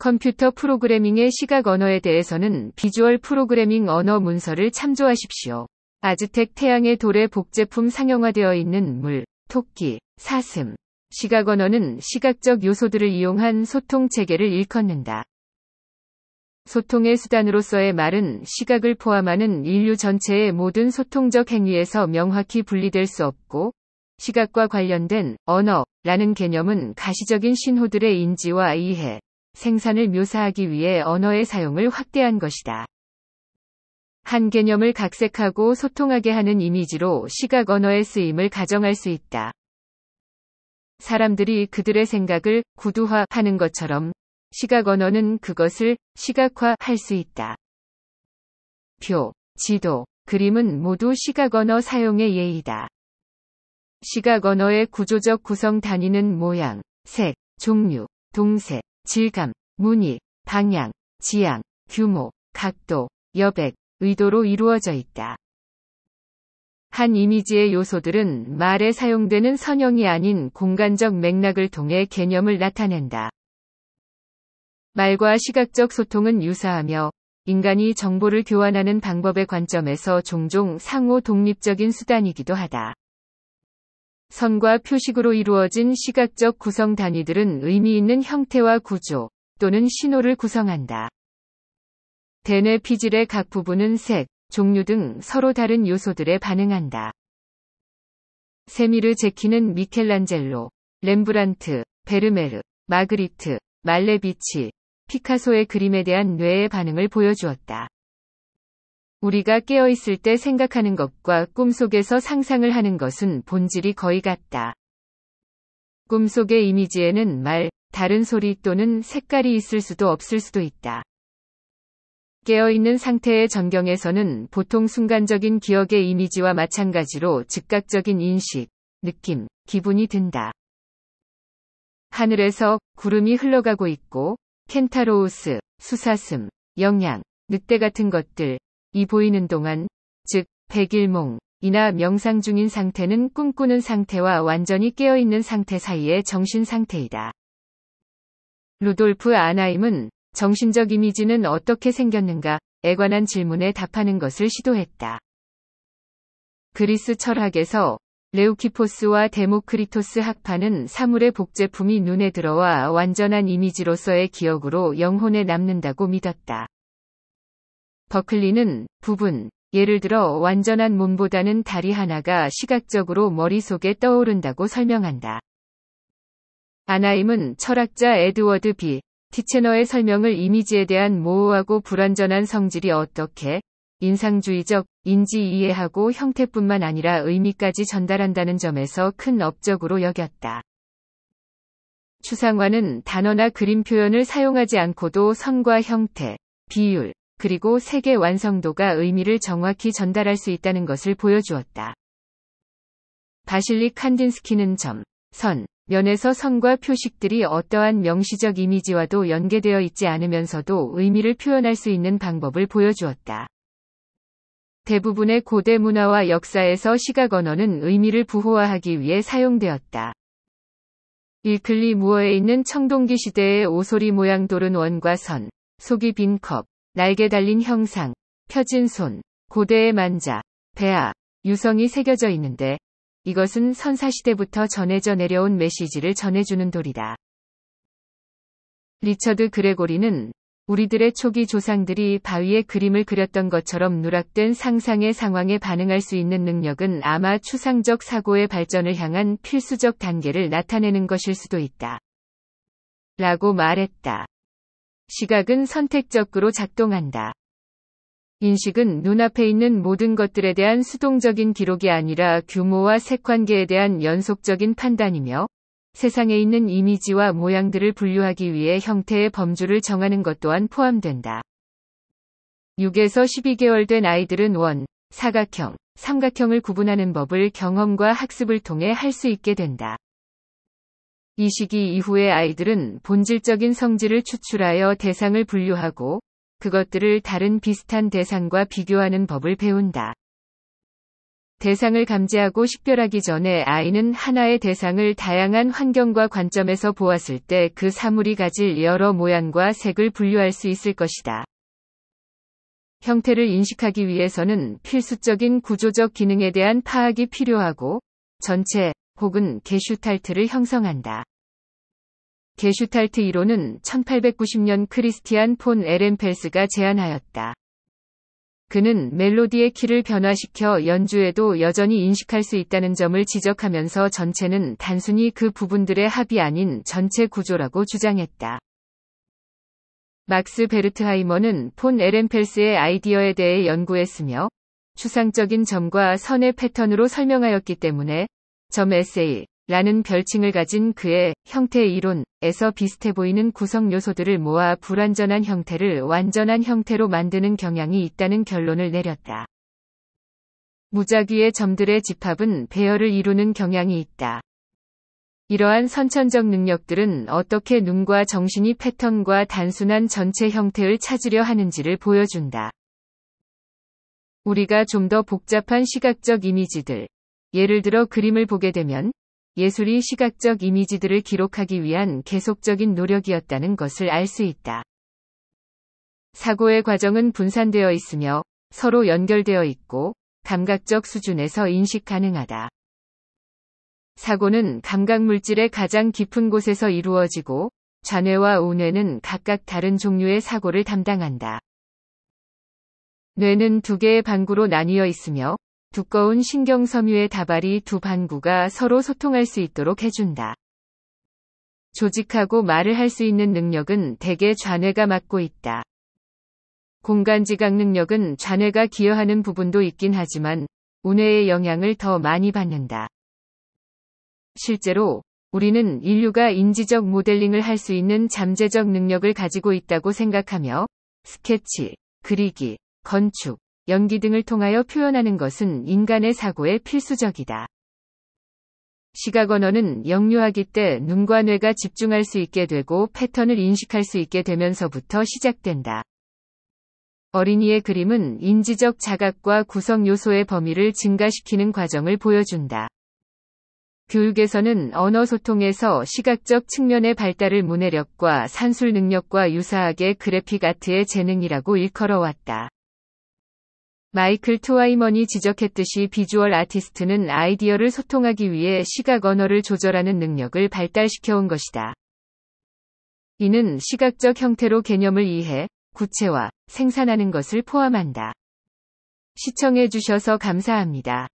컴퓨터 프로그래밍의 시각 언어에 대해서는 비주얼 프로그래밍 언어 문서를 참조하십시오. 아즈텍 태양의 돌의 복제품 상영화되어 있는 물, 토끼, 사슴. 시각 언어는 시각적 요소들을 이용한 소통 체계를 일컫는다. 소통의 수단으로서의 말은 시각을 포함하는 인류 전체의 모든 소통적 행위에서 명확히 분리될 수 없고, 시각과 관련된 언어라는 개념은 가시적인 신호들의 인지와 이해, 생산을 묘사하기 위해 언어의 사용을 확대한 것이다. 한 개념을 각색하고 소통하게 하는 이미지로 시각 언어의 쓰임을 가정할 수 있다. 사람들이 그들의 생각을 구두화하는 것처럼 시각 언어는 그것을 시각화할 수 있다. 표, 지도, 그림은 모두 시각 언어 사용의 예이다. 시각 언어의 구조적 구성 단위는 모양, 색, 종류, 동색, 질감, 무늬, 방향, 지향, 규모, 각도, 여백, 의도로 이루어져 있다. 한 이미지의 요소들은 말에 사용되는 선형이 아닌 공간적 맥락을 통해 개념을 나타낸다. 말과 시각적 소통은 유사하며 인간이 정보를 교환하는 방법의 관점에서 종종 상호 독립적인 수단이기도 하다. 선과 표식으로 이루어진 시각적 구성 단위들은 의미 있는 형태와 구조 또는 신호를 구성한다. 대뇌 피질의 각 부분은 색, 종류 등 서로 다른 요소들에 반응한다. 세미르 제키는 미켈란젤로, 렘브란트, 베르메르, 마그리트, 말레비치, 피카소의 그림에 대한 뇌의 반응을 보여주었다. 우리가 깨어있을 때 생각하는 것과 꿈속에서 상상을 하는 것은 본질이 거의 같다. 꿈속의 이미지에는 말, 다른 소리 또는 색깔이 있을 수도 없을 수도 있다. 깨어있는 상태의 전경에서는 보통 순간적인 기억의 이미지와 마찬가지로 즉각적인 인식, 느낌, 기분이 든다. 하늘에서 구름이 흘러가고 있고, 켄타로우스, 수사슴, 영양, 늑대 같은 것들, 이 보이는 동안, 즉, 백일몽이나 명상 중인 상태는 꿈꾸는 상태와 완전히 깨어있는 상태 사이의 정신 상태이다. 루돌프 아나임은 정신적 이미지는 어떻게 생겼는가에 관한 질문에 답하는 것을 시도했다. 그리스 철학에서 레우키포스와 데모크리토스 학파는 사물의 복제품이 눈에 들어와 완전한 이미지로서의 기억으로 영혼에 남는다고 믿었다. 버클리는 부분, 예를 들어 완전한 몸보다는 다리 하나가 시각적으로 머릿속에 떠오른다고 설명한다. 아나임은 철학자 에드워드 B. 티체너의 설명을 이미지에 대한 모호하고 불완전한 성질이 어떻게 인상주의적, 인지 이해하고 형태뿐만 아니라 의미까지 전달한다는 점에서 큰 업적으로 여겼다. 추상화는 단어나 그림 표현을 사용하지 않고도 선과 형태, 비율, 그리고 세계 완성도가 의미를 정확히 전달할 수 있다는 것을 보여주었다. 바실리 칸딘스키는 점, 선, 면에서 선과 표식들이 어떠한 명시적 이미지와도 연계되어 있지 않으면서도 의미를 표현할 수 있는 방법을 보여주었다. 대부분의 고대 문화와 역사에서 시각 언어는 의미를 부호화하기 위해 사용되었다. 일클리 무어에 있는 청동기 시대의 오소리 모양 돌은 원과 선, 속이 빈 컵, 날개 달린 형상, 펴진 손, 고대의 만자, 배아, 유성이 새겨져 있는데 이것은 선사시대부터 전해져 내려온 메시지를 전해주는 돌이다. 리처드 그레고리는 우리들의 초기 조상들이 바위에 그림을 그렸던 것처럼 누락된 상상의 상황에 반응할 수 있는 능력은 아마 추상적 사고의 발전을 향한 필수적 단계를 나타내는 것일 수도 있다. 라고 말했다. 시각은 선택적으로 작동한다. 인식은 눈앞에 있는 모든 것들에 대한 수동적인 기록이 아니라 규모와 색관계에 대한 연속적인 판단이며 세상에 있는 이미지와 모양들을 분류하기 위해 형태의 범주를 정하는 것 또한 포함된다. 6에서 12개월 된 아이들은 원, 사각형, 삼각형을 구분하는 법을 경험과 학습을 통해 할 수 있게 된다. 이 시기 이후에 아이들은 본질적인 성질을 추출하여 대상을 분류하고 그것들을 다른 비슷한 대상과 비교하는 법을 배운다. 대상을 감지하고 식별하기 전에 아이는 하나의 대상을 다양한 환경과 관점에서 보았을 때 그 사물이 가질 여러 모양과 색을 분류할 수 있을 것이다. 형태를 인식하기 위해서는 필수적인 구조적 기능에 대한 파악이 필요하고 전체, 혹은 게슈탈트를 형성한다. 게슈탈트 이론은 1890년 크리스티안 폰 에렌펠스가 제안하였다. 그는 멜로디의 키를 변화시켜 연주에도 여전히 인식할 수 있다는 점을 지적하면서 전체는 단순히 그 부분들의 합이 아닌 전체 구조라고 주장했다. 막스 베르트하이머는 폰 에렌펠스의 아이디어에 대해 연구했으며 추상적인 점과 선의 패턴으로 설명하였기 때문에 점 에세이라는 별칭을 가진 그의 형태의 이론에서 비슷해 보이는 구성 요소들을 모아 불완전한 형태를 완전한 형태로 만드는 경향이 있다는 결론을 내렸다. 무작위의 점들의 집합은 배열을 이루는 경향이 있다. 이러한 선천적 능력들은 어떻게 눈과 정신이 패턴과 단순한 전체 형태를 찾으려 하는지를 보여준다. 우리가 좀 더 복잡한 시각적 이미지들, 예를 들어 그림을 보게 되면 예술이 시각적 이미지들을 기록하기 위한 계속적인 노력이었다는 것을 알 수 있다. 사고의 과정은 분산되어 있으며 서로 연결되어 있고 감각적 수준에서 인식 가능하다. 사고는 감각 물질의 가장 깊은 곳에서 이루어지고 좌뇌와 우뇌는 각각 다른 종류의 사고를 담당한다. 뇌는 두 개의 방구로 나뉘어 있으며 두꺼운 신경섬유의 다발이 두 반구가 서로 소통할 수 있도록 해준다. 조직하고 말을 할 수 있는 능력은 대개 좌뇌가 맡고 있다. 공간지각 능력은 좌뇌가 기여하는 부분도 있긴 하지만 우뇌의 영향을 더 많이 받는다. 실제로 우리는 인류가 인지적 모델링을 할 수 있는 잠재적 능력을 가지고 있다고 생각하며 스케치, 그리기, 건축, 연기 등을 통하여 표현하는 것은 인간의 사고에 필수적이다. 시각 언어는 영유하기때 눈과 뇌가 집중할 수 있게 되고 패턴을 인식할 수 있게 되면서부터 시작된다. 어린이의 그림은 인지적 자각과 구성 요소의 범위를 증가시키는 과정을 보여준다. 교육에서는 언어 소통에서 시각적 측면의 발달을 문해력과 산술 능력과 유사하게 그래픽 아트의 재능이라고 일컬어왔다. 마이클 트와이먼이 지적했듯이 비주얼 아티스트는 아이디어를 소통하기 위해 시각 언어를 조절하는 능력을 발달시켜 온 것이다. 이는 시각적 형태로 개념을 이해, 구체화, 생산하는 것을 포함한다. 시청해주셔서 감사합니다.